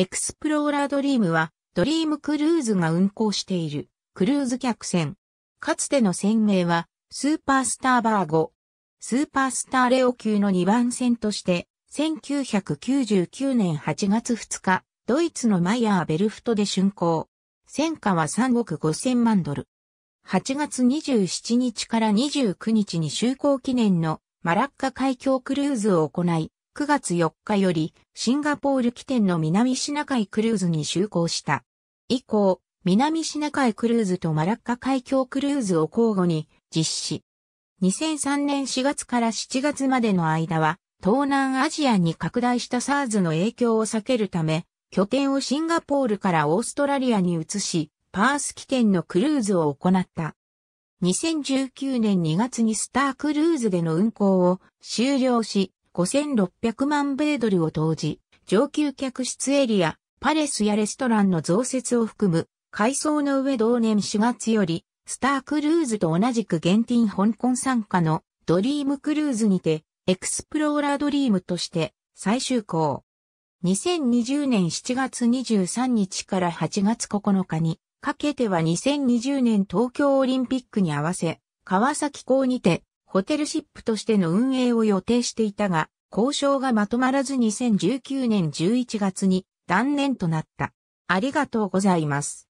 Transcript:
エクスプローラードリームは、ドリームクルーズが運航している、クルーズ客船。かつての船名は、スーパースターバーゴ。スーパースターレオ級の2番船として、1999年8月2日、ドイツのマイヤーベルフトで竣工。戦火は3億5000万ドル。8月27日から29日に就航記念のマラッカ海峡クルーズを行い、9月4日よりシンガポール起点の南シナ海クルーズに就航した。以降、南シナ海クルーズとマラッカ海峡クルーズを交互に実施。2003年4月から7月までの間は、東南アジアに拡大した SARS の影響を避けるため、拠点をシンガポールからオーストラリアに移し、パース起点のクルーズを行った。2019年2月にスタークルーズでの運航を終了し、5600万米ドルを投じ、上級客室エリア、パレスやレストランの増設を含む、改装の上同年4月より、スタークルーズと同じく現金香港参加のドリームクルーズにて、エクスプローラードリームとして最終行。2020年7月23日から8月9日に、かけては2020年東京オリンピックに合わせ、川崎港にてホテルシップとしての運営を予定していたが、交渉がまとまらず2019年11月に断念となった。ありがとうございます。